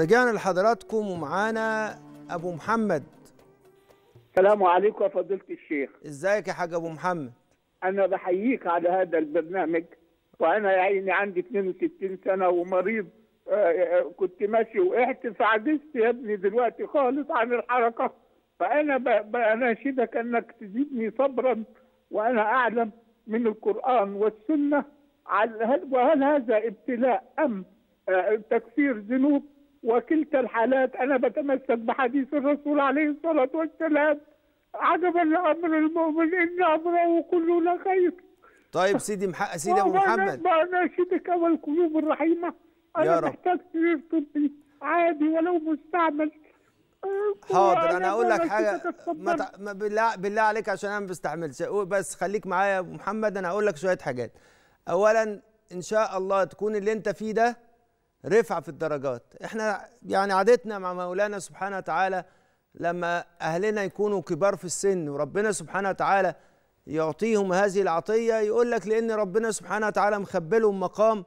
رجعنا لحضراتكم ومعانا ابو محمد السلام عليكم يا فضيله الشيخ ازيك يا حاج ابو محمد انا بحييك على هذا البرنامج وانا يا عيني عندي 62 سنه ومريض آه، آه، كنت ماشي وقعت فعجزت يا ابني دلوقتي خالص عن الحركه فانا بناشدك انك تزيدني صبرا وانا اعلم من القران والسنه هل وهل هذا ابتلاء ام آه، تكفير ذنوب وكلتا الحالات أنا بتمسك بحديث الرسول عليه الصلاة والسلام عجبا لأمر المؤمن إن أمره كله خير طيب سيدي محق سيدي أبو محمد بناشدك والقلوب الرحيمة أنا محتاج سرير طبي عادي ولو مستعمل أه، حاضر انا اقول لك حاجه ما ت... ما بالله بالله عليك عشان انا ما بستعملش بس خليك معايا يا ابو محمد انا هقول لك شويه حاجات اولا ان شاء الله تكون اللي انت فيه ده رفع في الدرجات احنا يعني عادتنا مع مولانا سبحانه وتعالى لما اهلنا يكونوا كبار في السن وربنا سبحانه وتعالى يعطيهم هذه العطيه يقول لك لان ربنا سبحانه وتعالى مخبلهم مقام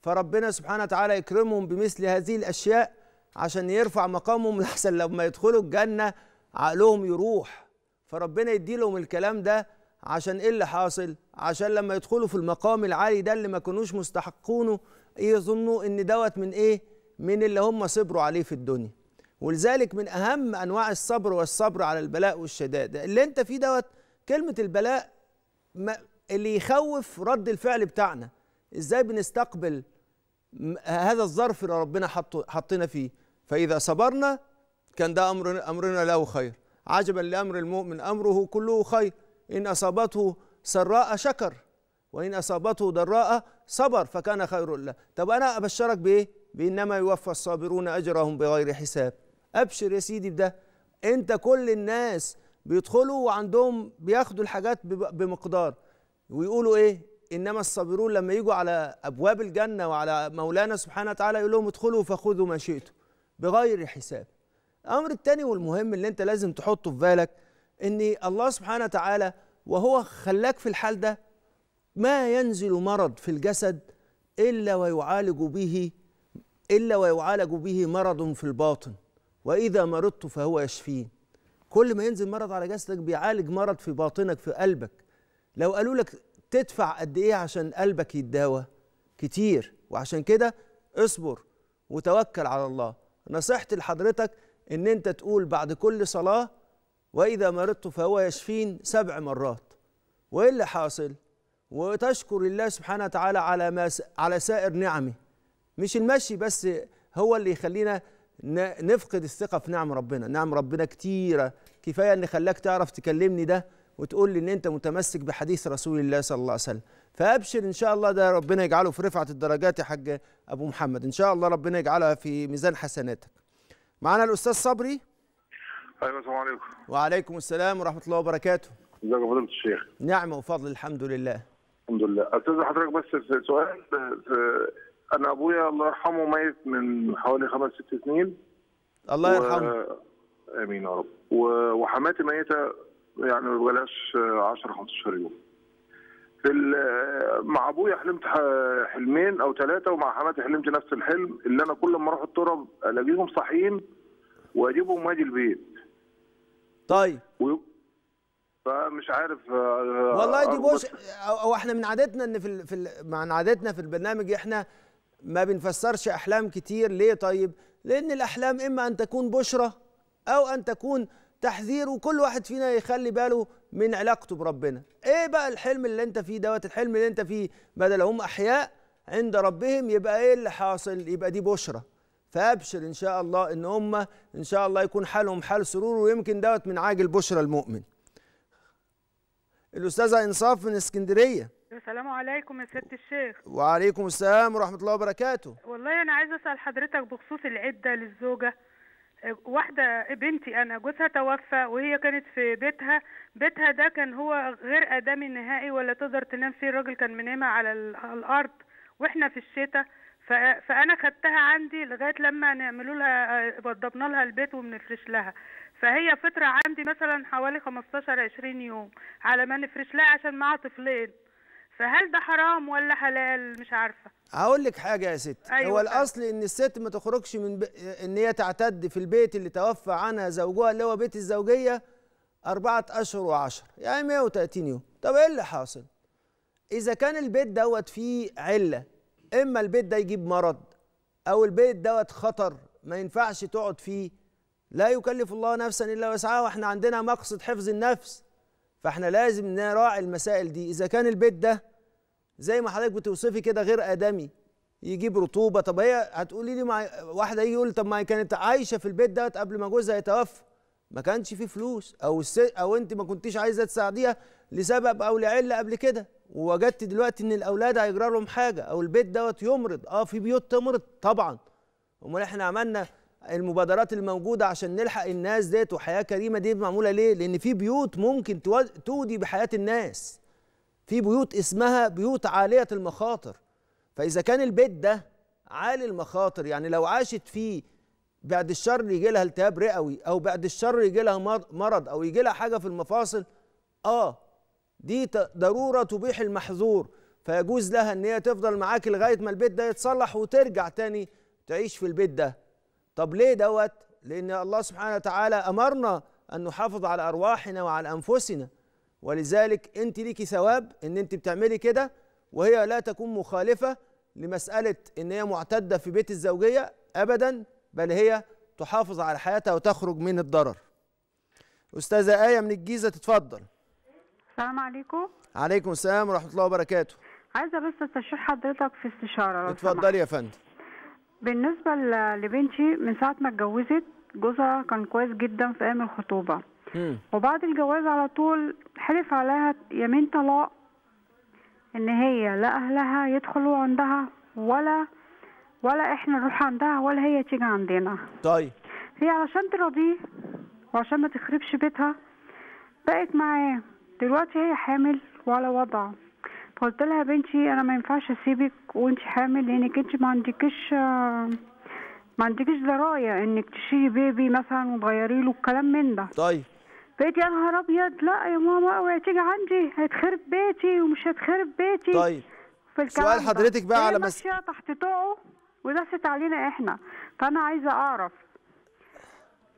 فربنا سبحانه وتعالى يكرمهم بمثل هذه الاشياء عشان يرفع مقامهم لحسن لما يدخلوا الجنه عقلهم يروح فربنا يدي لهم الكلام ده عشان ايه اللي حاصل عشان لما يدخلوا في المقام العالي ده اللي ما كانوش مستحقونه ايه يظنوا ان دوت من ايه من اللي هم صبروا عليه في الدنيا ولذلك من اهم انواع الصبر والصبر على البلاء والشداد اللي انت فيه دوت كلمه البلاء ما اللي يخوف رد الفعل بتاعنا ازاي بنستقبل هذا الظرف اللي ربنا حطه حطنا فيه فاذا صبرنا كان ده امر امرنا له خير عجبا لامر المؤمن امره كله خير ان اصابته سراء شكر وإن أصابته ضراء صبر فكان خير له طب أنا أبشرك بإيه بإنما يوفى الصابرون أجرهم بغير حساب أبشر يا سيدي بده أنت كل الناس بيدخلوا وعندهم بياخدوا الحاجات بمقدار ويقولوا إيه إنما الصابرون لما يجوا على أبواب الجنة وعلى مولانا سبحانه وتعالى يقول لهم ادخلوا فخذوا ما شئتم بغير حساب الأمر التاني والمهم اللي أنت لازم تحطه في بالك إن الله سبحانه وتعالى وهو خلاك في الحال ده ما ينزل مرض في الجسد إلا ويعالج به إلا ويعالج به مرض في الباطن وإذا مرضت فهو يشفين كل ما ينزل مرض على جسدك بيعالج مرض في باطنك في قلبك لو قالوا لك تدفع قد إيه عشان قلبك يتداوى كتير وعشان كده اصبر وتوكل على الله نصيحتي لحضرتك ان انت تقول بعد كل صلاه واذا مرضت فهو يشفين سبع مرات وايه اللي حاصل وتشكر الله سبحانه وتعالى على ما على سائر نعمه مش المشي بس هو اللي يخلينا نفقد الثقة في نعم ربنا نعم ربنا كتيرة كفاية ان خلاك تعرف تكلمني ده وتقول لي ان انت متمسك بحديث رسول الله صلى الله عليه وسلم فابشر ان شاء الله ده ربنا يجعله في رفعة الدرجات يا حاج ابو محمد ان شاء الله ربنا يجعلها في ميزان حسناتك معانا الاستاذ صبري ايوه السلام عليكم وعليكم السلام ورحمة الله وبركاته ازيك يا فضيلة الشيخ نعمة وفضل الحمد لله الحمد لله استاذ حضرتك بس في سؤال انا ابويا الله يرحمه ميت من حوالي خمس ست سنين الله يرحمه و... امين يا رب و... وحماتي ميته يعني ما بلاش 10 آه، 15 يوم في ال... آه، مع ابويا حلمت حلمين او ثلاثه ومع حماتي حلمت نفس الحلم اللي انا كل ما اروح التراب الاقيهم صاحيين واجيبهم واجي البيت طيب فمش عارف آه، والله دي آه، بص او احنا من عادتنا ان في في مع من عادتنا في البرنامج احنا ما بنفسرش احلام كتير ليه طيب لان الاحلام اما ان تكون بشرة او ان تكون تحذير وكل واحد فينا يخلي باله من علاقته بربنا ايه بقى الحلم اللي انت فيه دوت الحلم اللي انت فيه بدل هم احياء عند ربهم يبقى ايه اللي حاصل يبقى دي بشرة فابشر ان شاء الله ان هم ان شاء الله يكون حالهم حال سرور ويمكن دوت من عاجل بشرى المؤمن الاستاذه انصاف من اسكندريه السلام عليكم يا سياده الشيخ وعليكم السلام ورحمه الله وبركاته والله انا عايزه اسال حضرتك بخصوص العده للزوجه واحده بنتي انا جوزها توفى وهي كانت في بيتها بيتها ده كان هو غير ادمي نهائي ولا تقدر تنام فيه الراجل كان منامها على الارض واحنا في الشتاء فانا خدتها عندي لغايه لما نعملوا لها آه، وضبنا لها البيت وبنفرش لها فهي فترة عندي مثلا حوالي 15 20 يوم على ما نفرش لها عشان معاها طفلين فهل ده حرام ولا حلال مش عارفه هقول لك حاجه يا ست أيوة هو الاصل ان الست ما تخرجش من ب... ان هي تعتد في البيت اللي توفى عنها زوجها اللي هو بيت الزوجيه أربعة أشهر وعشر يعني 130 يوم طب إيه اللي حاصل؟ إذا كان البيت دوت فيه علة إما البيت ده يجيب مرض أو البيت دوت خطر ما ينفعش تقعد فيه لا يكلف الله نفسا الا وسعها واحنا عندنا مقصد حفظ النفس فاحنا لازم نراعي المسائل دي اذا كان البيت ده زي ما حضرتك بتوصفي كده غير ادمي يجيب رطوبه طب هي هتقولي لي مع واحده يجي يقول طب ما كانت عايشه في البيت ده قبل ما جوزها يتوفى ما كانش فيه فلوس او الس... او انت ما كنتيش عايزه تساعديها لسبب او لعله قبل كده ووجدت دلوقتي ان الاولاد هيجرى لهم حاجه او البيت دوت يمرض اه في بيوت تمرض طبعا امال احنا عملنا المبادرات الموجوده عشان نلحق الناس ديت وحياه كريمه دي معموله ليه؟ لان في بيوت ممكن تودي بحياه الناس. في بيوت اسمها بيوت عاليه المخاطر. فاذا كان البيت ده عالي المخاطر يعني لو عاشت فيه بعد الشر يجي لها التهاب رئوي او بعد الشر يجي لها مرض او يجي لها حاجه في المفاصل اه دي ضروره تبيح المحظور فيجوز لها ان هي تفضل معاك لغايه ما البيت ده يتصلح وترجع تاني تعيش في البيت ده طب ليه دوت لأن الله سبحانه وتعالى أمرنا أن نحافظ على أرواحنا وعلى أنفسنا ولذلك أنت ليكي ثواب أن أنت بتعملي كده وهي لا تكون مخالفة لمسألة أن هي معتدة في بيت الزوجية أبدا بل هي تحافظ على حياتها وتخرج من الضرر أستاذة آية من الجيزة تتفضل السلام عليكم عليكم السلام ورحمة الله وبركاته عايزة بس استشير حضرتك في استشارة اتفضلي يا فندم بالنسبة لبنتي من ساعة ما اتجوزت جوزها كان كويس جدا في أيام الخطوبة وبعد الجواز على طول حلف عليها يمين طلاق إن هي لا أهلها يدخلوا عندها ولا ولا إحنا نروح عندها ولا هي تيجي عندنا طيب هي علشان تراضيه وعشان ما تخربش بيتها بقت معاه دلوقتي هي حامل ولا وضع قلت لها بنتي انا ما ينفعش اسيبك وانت حامل لانك انت ما عندكش ما عندكيش درايه انك تشيلي بيبي مثلا وتغيري له الكلام من ده طيب بقيت يا نهار ابيض لا يا ماما اوعي تيجي عندي هيتخرب بيتي ومش هيتخرب بيتي طيب في سؤال حضرتك بقى على مس تحت طوعه ودست علينا احنا فانا عايزه اعرف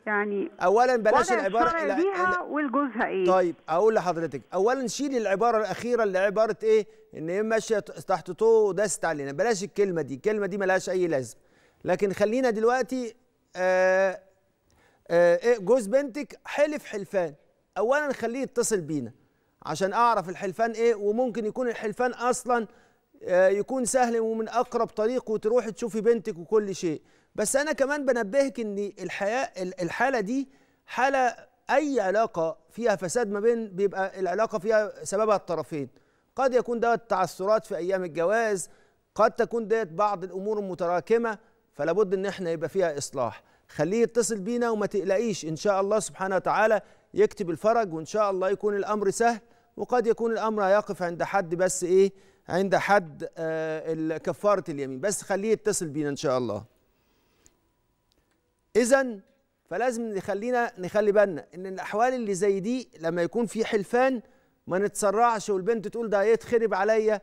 يعني اولا بلاش العباره الى بيها ولجوزها ايه طيب اقول لحضرتك اولا شيلي العباره الاخيره اللي عباره ايه ان هي ماشيه تحت طو وداست علينا بلاش الكلمه دي الكلمه دي ملهاش اي لازمه لكن خلينا دلوقتي آآ آه، آآ آه، إيه، جوز بنتك حلف حلفان اولا خليه يتصل بينا عشان اعرف الحلفان ايه وممكن يكون الحلفان اصلا آه، يكون سهل ومن اقرب طريق وتروحي تشوفي بنتك وكل شيء بس انا كمان بنبهك ان الحياه الحاله دي حاله اي علاقه فيها فساد ما بين بيبقى العلاقه فيها سببها الطرفين قد يكون دوت تعثرات في ايام الجواز قد تكون ديت بعض الامور المتراكمه فلا بد ان احنا يبقى فيها اصلاح خليه يتصل بينا وما تقلقيش ان شاء الله سبحانه وتعالى يكتب الفرج وان شاء الله يكون الامر سهل وقد يكون الامر هيقف عند حد بس ايه عند حد آه كفاره اليمين بس خليه يتصل بينا ان شاء الله اذا فلازم نخلينا نخلي بالنا ان الاحوال اللي زي دي لما يكون في حلفان ما نتسرعش والبنت تقول ده يتخرب عليا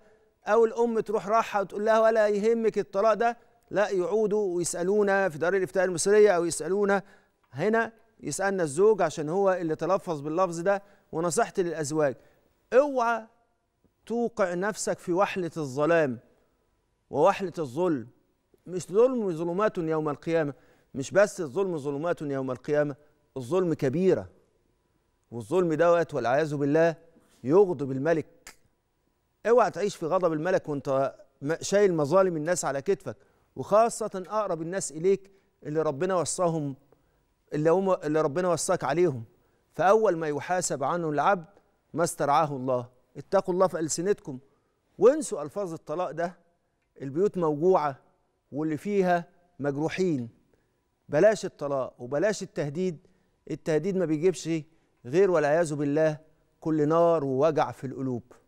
او الام تروح راحه وتقول لها ولا يهمك الطلاق ده لا يعودوا ويسالونا في دار الافتاء المصريه او يسالونا هنا يسالنا الزوج عشان هو اللي تلفظ باللفظ ده ونصيحتي للازواج اوعى توقع نفسك في وحله الظلام ووحله الظلم مش ظلم ظلمات يوم القيامه مش بس الظلم ظلمات يوم القيامة الظلم كبيرة والظلم دوت والعياذ بالله يغضب الملك اوعى تعيش في غضب الملك وانت شايل مظالم الناس على كتفك وخاصة أقرب الناس إليك اللي ربنا وصاهم اللي, هم اللي ربنا وصاك عليهم فأول ما يحاسب عنه العبد ما استرعاه الله اتقوا الله في ألسنتكم وانسوا ألفاظ الطلاق ده البيوت موجوعة واللي فيها مجروحين بلاش الطلاق وبلاش التهديد التهديد ما بيجيبش غير والعياذ بالله كل نار ووجع في القلوب